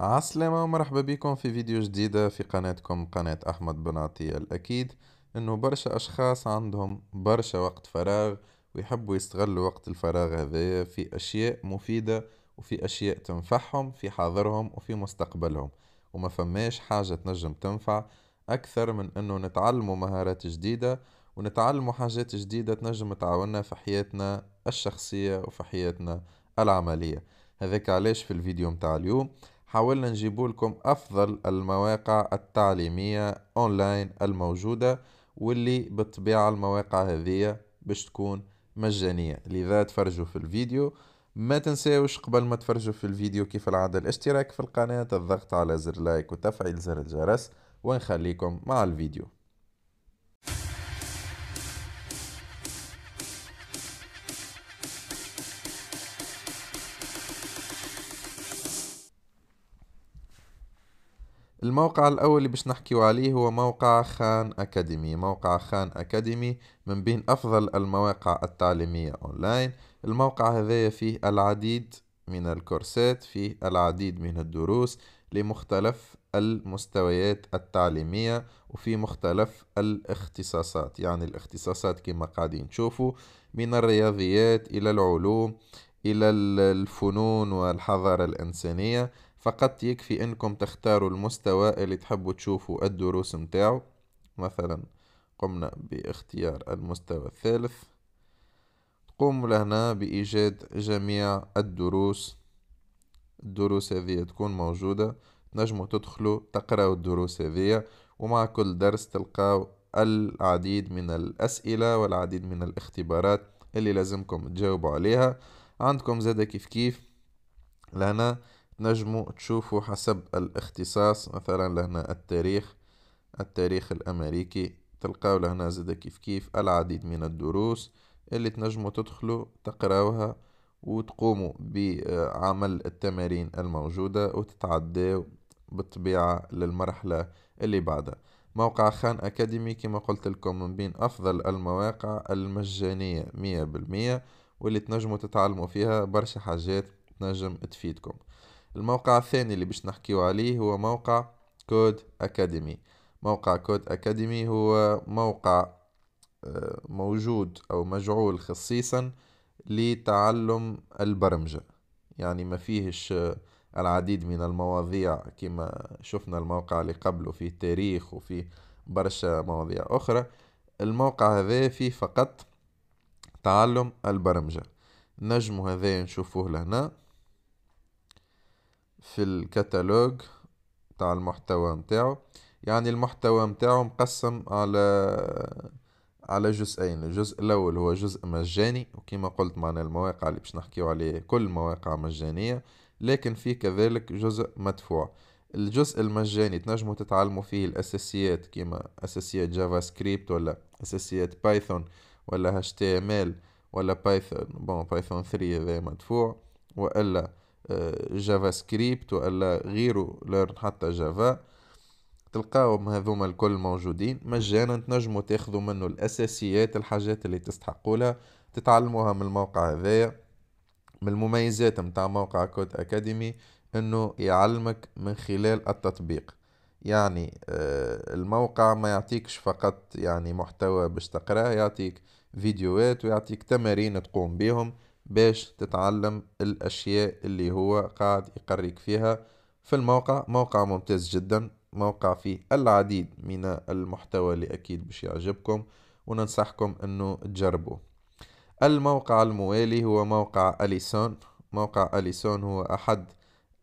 عسلامة ومرحبا بكم في فيديو جديدة في قناتكم قناة أحمد عطية الأكيد أنه برشا أشخاص عندهم برشا وقت فراغ ويحبوا يستغلوا وقت الفراغ هذا في أشياء مفيدة وفي أشياء تنفعهم في حاضرهم وفي مستقبلهم وما فماش حاجة تنجم تنفع أكثر من أنه نتعلموا مهارات جديدة ونتعلموا حاجات جديدة تنجم تعاوننا في حياتنا الشخصية وفي حياتنا العملية هذاك علاش في الفيديو متاع اليوم حاولنا نجيب لكم أفضل المواقع التعليمية أونلاين الموجودة واللي بالطبيعة المواقع هذه باش تكون مجانية لذا تفرجوا في الفيديو ما تنساوش قبل ما تفرجوا في الفيديو كيف العادة الاشتراك في القناة الضغط على زر لايك وتفعيل زر الجرس ونخليكم مع الفيديو الموقع الأول اللي باش نحكيو عليه هو موقع خان أكاديمي موقع خان أكاديمي من بين أفضل المواقع التعليمية أونلاين الموقع هذا فيه العديد من الكورسات فيه العديد من الدروس لمختلف المستويات التعليمية وفي مختلف الاختصاصات يعني الاختصاصات كما قاعدين نشوفوا من الرياضيات إلى العلوم إلى الفنون والحضارة الإنسانية فقط يكفي انكم تختاروا المستوى اللي تحبوا تشوفوا الدروس متاعو مثلا قمنا باختيار المستوى الثالث تقوم لهنا بإيجاد جميع الدروس الدروس هذه تكون موجودة تنجموا تدخلوا تقرأوا الدروس هذه ومع كل درس تلقاو العديد من الأسئلة والعديد من الاختبارات اللي لازمكم تجاوبوا عليها عندكم زادة كيف كيف لهنا تنجموا تشوفوا حسب الاختصاص مثلا لهنا التاريخ التاريخ الأمريكي تلقاو لهنا زاد كيف كيف العديد من الدروس اللي تنجموا تدخلوا تقراوها وتقوموا بعمل التمارين الموجودة وتتعداو بالطبيعة للمرحلة اللي بعدها موقع خان أكاديمي كما قلت لكم من بين أفضل المواقع المجانية مية بالمية واللي تنجموا تتعلموا فيها برشا حاجات تنجم تفيدكم الموقع الثاني اللي باش نحكيو عليه هو موقع كود أكاديمي موقع كود أكاديمي هو موقع آه، موجود أو مجعول خصيصا لتعلم البرمجة يعني ما فيهش آه، العديد من المواضيع كما شفنا الموقع اللي قبله فيه تاريخ وفيه برشا مواضيع أخرى الموقع هذا فيه فقط تعلم البرمجة نجم هذا نشوفوه لهنا في الكتالوج تاع المحتوى نتاعو يعني المحتوى نتاعو مقسم على على جزئين الجزء الأول هو جزء مجاني وكما قلت معنا المواقع اللي باش نحكيو عليه كل مواقع مجانية لكن في كذلك جزء مدفوع الجزء المجاني تنجموا تتعلموا فيه الأساسيات كيما أساسيات جافا سكريبت ولا أساسيات بايثون ولا ال ولا بايثون بون بايثون 3 هذا مدفوع وإلا جافا سكريبت ولا غيره ليرن حتى جافا تلقاهم هذوما الكل موجودين مجانا تنجموا تاخذوا منه الاساسيات الحاجات اللي تستحقوا لها تتعلموها من الموقع هذايا من المميزات متاع موقع كود اكاديمي انه يعلمك من خلال التطبيق يعني آه، الموقع ما يعطيكش فقط يعني محتوى باش تقراه يعطيك فيديوهات ويعطيك تمارين تقوم بهم باش تتعلم الأشياء اللي هو قاعد يقريك فيها في الموقع موقع ممتاز جدا موقع فيه العديد من المحتوى اللي أكيد باش يعجبكم وننصحكم أنه تجربوه الموقع الموالي هو موقع أليسون موقع أليسون هو أحد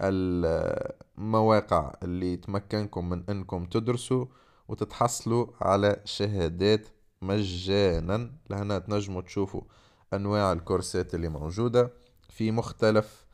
المواقع اللي تمكنكم من أنكم تدرسوا وتتحصلوا على شهادات مجانا لهنا تنجموا تشوفوا أنواع الكورسات اللي موجودة في مختلف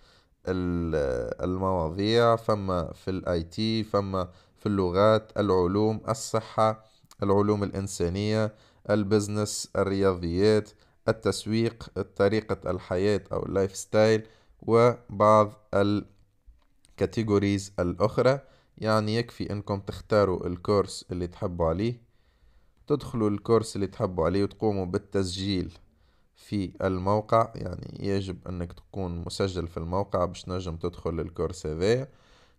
المواضيع فما في الاي تي فما في اللغات العلوم الصحة العلوم الإنسانية البزنس الرياضيات التسويق طريقة الحياة أو اللايف ستايل وبعض الكاتيجوريز الأخرى يعني يكفي أنكم تختاروا الكورس اللي تحبوا عليه تدخلوا الكورس اللي تحبوا عليه وتقوموا بالتسجيل في الموقع يعني يجب انك تكون مسجل في الموقع باش نجم تدخل الكورس هذا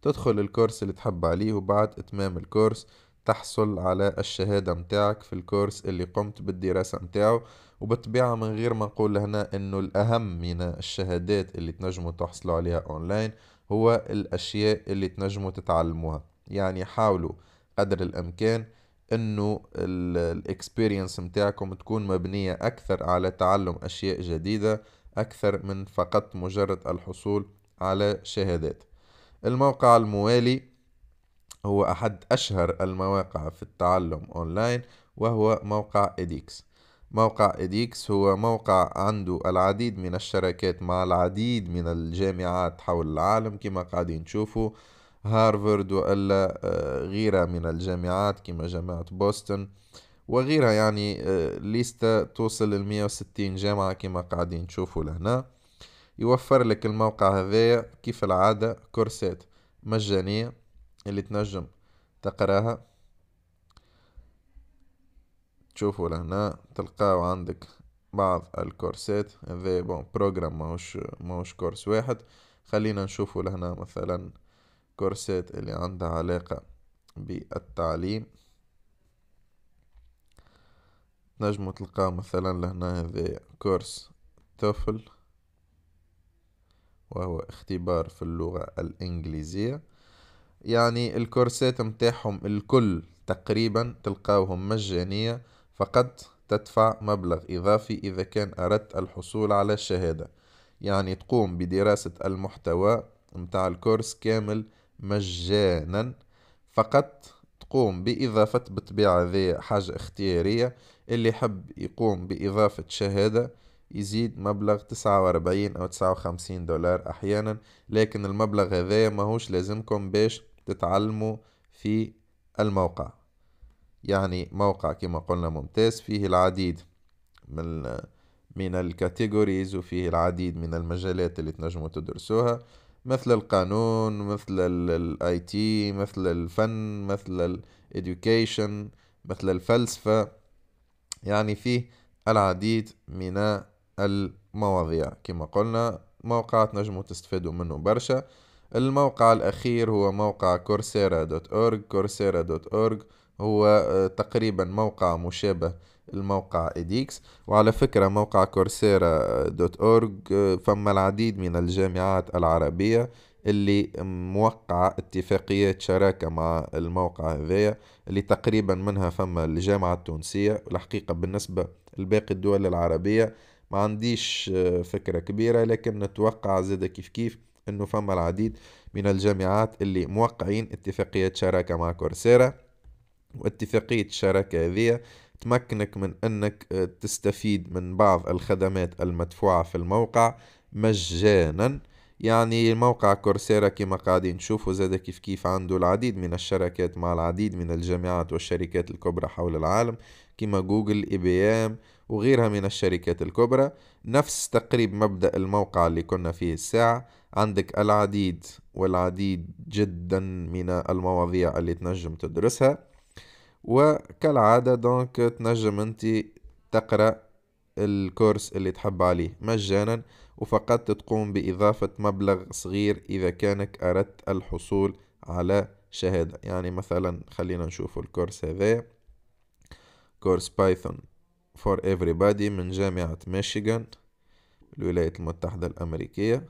تدخل الكورس اللي تحب عليه وبعد اتمام الكورس تحصل على الشهادة متاعك في الكورس اللي قمت بالدراسة متاعه وبالطبيعة من غير ما نقول هنا انه الاهم من الشهادات اللي تنجموا تحصلوا عليها اونلاين هو الاشياء اللي تنجموا تتعلموها يعني حاولوا قدر الامكان انه الاكسبيرينس متاعكم تكون مبنية اكثر على تعلم اشياء جديدة اكثر من فقط مجرد الحصول على شهادات الموقع الموالي هو احد اشهر المواقع في التعلم اونلاين وهو موقع اديكس موقع إديكس هو موقع عنده العديد من الشراكات مع العديد من الجامعات حول العالم كما قاعدين تشوفوا هارفرد وإلا آه، غيرها من الجامعات كما جامعة بوسطن وغيرها يعني آه، ليستا توصل ل 160 جامعة كما قاعدين تشوفوا لهنا يوفر لك الموقع هذايا كيف العادة كورسات مجانية اللي تنجم تقراها تشوفوا لهنا تلقاو عندك بعض الكورسات هذا بون بروجرام ماهوش ماهوش كورس واحد خلينا نشوفوا لهنا مثلا كورسات اللي عندها علاقة بالتعليم نجمو تلقاه مثلا لهنا هذا كورس توفل وهو اختبار في اللغة الإنجليزية يعني الكورسات متاعهم الكل تقريبا تلقاوهم مجانية فقط تدفع مبلغ إضافي إذا كان أردت الحصول على الشهادة يعني تقوم بدراسة المحتوى متاع الكورس كامل مجانا فقط تقوم بإضافة بالطبيعة ذي حاجة اختيارية اللي يحب يقوم بإضافة شهادة يزيد مبلغ تسعة وأربعين أو تسعة وخمسين دولار أحيانا لكن المبلغ ما ماهوش لازمكم باش تتعلموا في الموقع يعني موقع كما قلنا ممتاز فيه العديد من من الكاتيجوريز وفيه العديد من المجالات اللي تنجموا تدرسوها مثل القانون مثل الاي تي مثل الفن مثل الادوكيشن مثل الفلسفة يعني فيه العديد من المواضيع كما قلنا موقع تنجمو تستفيدوا منه برشا الموقع الأخير هو موقع كورسيرا دوت أورج كورسيرا دوت أورج هو آه، تقريبا موقع مشابه الموقع إديكس وعلى فكرة موقع كورسيرا دوت أورج آه، فما العديد من الجامعات العربية اللي موقعة اتفاقيات شراكة مع الموقع هذايا اللي تقريبا منها فما الجامعة التونسية والحقيقة بالنسبة لباقي الدول العربية ما عنديش آه، فكرة كبيرة لكن نتوقع زادة كيف كيف انه فما العديد من الجامعات اللي موقعين اتفاقيات شراكة مع كورسيرا واتفاقية الشراكة هذه تمكنك من أنك آه، تستفيد من بعض الخدمات المدفوعة في الموقع مجانا يعني موقع كورسيرا كما قاعدين نشوفوا زاد كيف كيف عنده العديد من الشركات مع العديد من الجامعات والشركات الكبرى حول العالم كما جوجل اي بي ام وغيرها من الشركات الكبرى نفس تقريب مبدأ الموقع اللي كنا فيه الساعة عندك العديد والعديد جدا من المواضيع اللي تنجم تدرسها وكالعادة دونك تنجم انت تقرأ الكورس اللي تحب عليه مجانا وفقط تقوم بإضافة مبلغ صغير إذا كانك أردت الحصول على شهادة يعني مثلا خلينا نشوف الكورس هذا كورس بايثون for everybody من جامعة ميشيغان الولايات المتحدة الأمريكية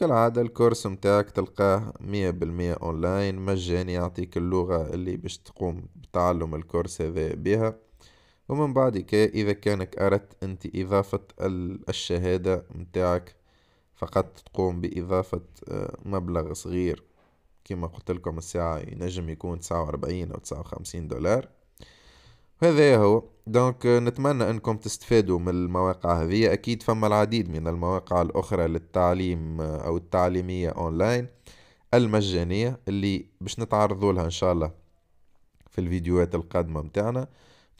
كالعادة الكورس متاعك تلقاه مية بالمية أونلاين مجاني يعطيك اللغة اللي باش تقوم بتعلم الكورس هذا بها ومن بعدك إذا كانك أردت أنت إضافة الشهادة متاعك فقط تقوم بإضافة آه، مبلغ صغير كما قلت لكم الساعة ينجم يكون تسعة وأربعين أو تسعة وخمسين دولار هذا هو دونك آه، نتمنى انكم تستفادوا من المواقع هذه اكيد فما العديد من المواقع الاخرى للتعليم آه، او التعليميه اونلاين المجانيه اللي باش نتعرضوا لها ان شاء الله في الفيديوهات القادمه متاعنا ان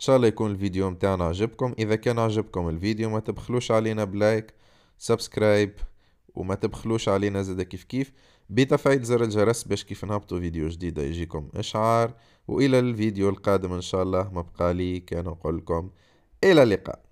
شاء الله يكون الفيديو متاعنا عجبكم اذا كان عجبكم الفيديو ما تبخلوش علينا بلايك سبسكرايب وما تبخلوش علينا زادا كيف كيف بتفعيل زر الجرس باش كيف نهبطوا فيديو جديدة يجيكم إشعار وإلى الفيديو القادم إن شاء الله مبقالي كان أقول لكم إلى اللقاء